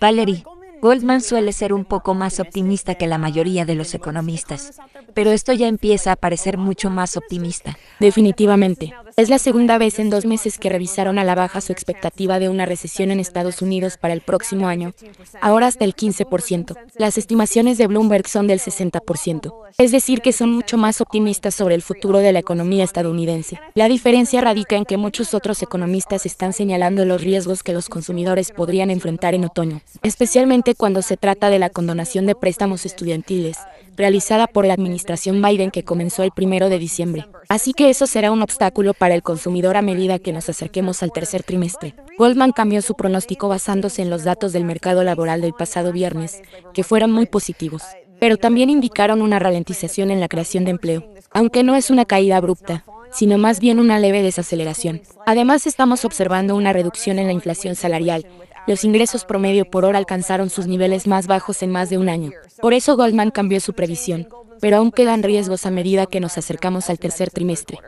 Valerie Goldman suele ser un poco más optimista que la mayoría de los economistas, pero esto ya empieza a parecer mucho más optimista. Definitivamente. Es la segunda vez en dos meses que revisaron a la baja su expectativa de una recesión en Estados Unidos para el próximo año, ahora hasta el 15%. Las estimaciones de Bloomberg son del 60%, es decir, que son mucho más optimistas sobre el futuro de la economía estadounidense. La diferencia radica en que muchos otros economistas están señalando los riesgos que los consumidores podrían enfrentar en otoño, especialmente cuando se trata de la condonación de préstamos estudiantiles, realizada por la administración Biden que comenzó el primero de diciembre. Así que eso será un obstáculo para el consumidor a medida que nos acerquemos al tercer trimestre. Goldman cambió su pronóstico basándose en los datos del mercado laboral del pasado viernes, que fueron muy positivos pero también indicaron una ralentización en la creación de empleo, aunque no es una caída abrupta, sino más bien una leve desaceleración. Además, estamos observando una reducción en la inflación salarial. Los ingresos promedio por hora alcanzaron sus niveles más bajos en más de un año. Por eso Goldman cambió su previsión pero aún quedan riesgos a medida que nos acercamos al tercer trimestre.